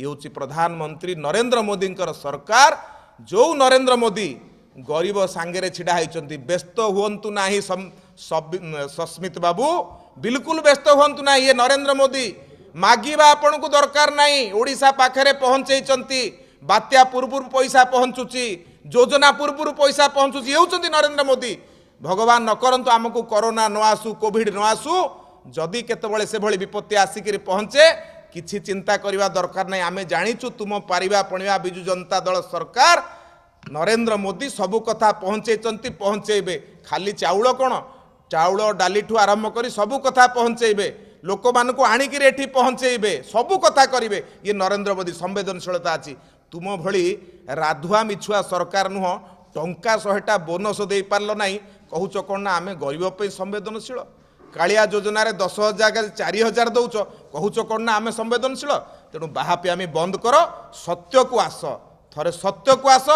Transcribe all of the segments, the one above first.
ଇଏ ହେଉଛି ପ୍ରଧାନମନ୍ତ୍ରୀ ନରେନ୍ଦ୍ର ମୋଦିଙ୍କର ସରକାର ଯେଉଁ ନରେନ୍ଦ୍ର ମୋଦି ଗରିବ ସାଙ୍ଗରେ ଛିଡ଼ା ହୋଇଛନ୍ତି ବ୍ୟସ୍ତ ହୁଅନ୍ତୁ ନାହିଁ ସସ୍ମିତ ବାବୁ ବିଲକୁଲ ବ୍ୟସ୍ତ ହୁଅନ୍ତୁ ନାହିଁ ଇଏ ନରେନ୍ଦ୍ର ମୋଦି ମାଗିବା ଆପଣଙ୍କୁ ଦରକାର ନାହିଁ ଓଡ଼ିଶା ପାଖରେ ପହଞ୍ଚେଇଛନ୍ତି ବାତ୍ୟା ପୂର୍ବରୁ ପଇସା ପହଞ୍ଚୁଛି ଯୋଜନା ପୂର୍ବରୁ ପଇସା ପହଞ୍ଚୁଛି ହେଉଛନ୍ତି ନରେନ୍ଦ୍ର ମୋଦି ଭଗବାନ ନ କରନ୍ତୁ ଆମକୁ କରୋନା ନ ଆସୁ କୋଭିଡ଼ ନ ଆସୁ ଯଦି କେତେବେଳେ ସେଭଳି ବିପତ୍ତି ଆସିକିରି ପହଞ୍ଚେ କିଛି ଚିନ୍ତା କରିବା ଦରକାର ନାହିଁ ଆମେ ଜାଣିଛୁ ତୁମ ପାରିବା ପଣିବା ବିଜୁ ଜନତା ଦଳ ସରକାର ନରେନ୍ଦ୍ର ମୋଦି ସବୁ କଥା ପହଞ୍ଚେଇଛନ୍ତି ପହଞ୍ଚେଇବେ ଖାଲି ଚାଉଳ କ'ଣ ଚାଉଳ ଡାଲିଠୁ ଆରମ୍ଭ କରି ସବୁ କଥା ପହଞ୍ଚେଇବେ ଲୋକମାନଙ୍କୁ ଆଣିକିରି ଏଠି ପହଞ୍ଚେଇବେ ସବୁ କଥା କରିବେ ଇଏ ନରେନ୍ଦ୍ର ମୋଦି ସମ୍ବେଦନଶୀଳତା ଅଛି ତୁମ ଭଳି ରାଧୁଆ ମିଛୁଆ ସରକାର ନୁହଁ ଟଙ୍କା ଶହେଟା ବୋନସ୍ ଦେଇପାରିଲ ନାହିଁ କହୁଛ କ'ଣ ନା ଆମେ ଗରିବ ପାଇଁ ସମ୍ବେଦନଶୀଳ କାଳିଆ ଯୋଜନାରେ ଦଶ ହଜାର ଜାଗାରେ ଚାରି ହଜାର ଦେଉଛ କହୁଛ କ'ଣ ନା ଆମେ ସମ୍ବେଦନଶୀଳ ତେଣୁ ବାହାପି ଆମେ ବନ୍ଦ କର ସତ୍ୟକୁ ଆସ ଥରେ ସତ୍ୟକୁ ଆସ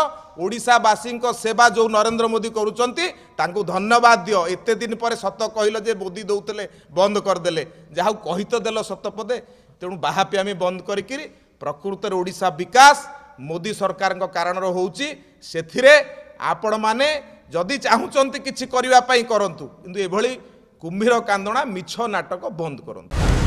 ଓଡ଼ିଶାବାସୀଙ୍କ ସେବା ଯେଉଁ ନରେନ୍ଦ୍ର ମୋଦି କରୁଛନ୍ତି ତାଙ୍କୁ ଧନ୍ୟବାଦ ଦିଅ ଏତେ ଦିନ ପରେ ସତ କହିଲ ଯେ ମୋଦି ଦେଉଥିଲେ ବନ୍ଦ କରିଦେଲେ ଯାହାକୁ କହି ତ ଦେଲ ସତ ପଦେ ତେଣୁ ବାହାପି ଆମେ ବନ୍ଦ କରିକିରି ପ୍ରକୃତରେ ଓଡ଼ିଶା ବିକାଶ ମୋଦି ସରକାରଙ୍କ କାରଣର ହେଉଛି ସେଥିରେ ଆପଣମାନେ ଯଦି ଚାହୁଁଛନ୍ତି କିଛି କରିବା ପାଇଁ କରନ୍ତୁ କିନ୍ତୁ ଏଭଳି କୁମ୍ଭୀର କାନ୍ଦଣା ମିଛ ନାଟକ ବନ୍ଦ କରନ୍ତୁ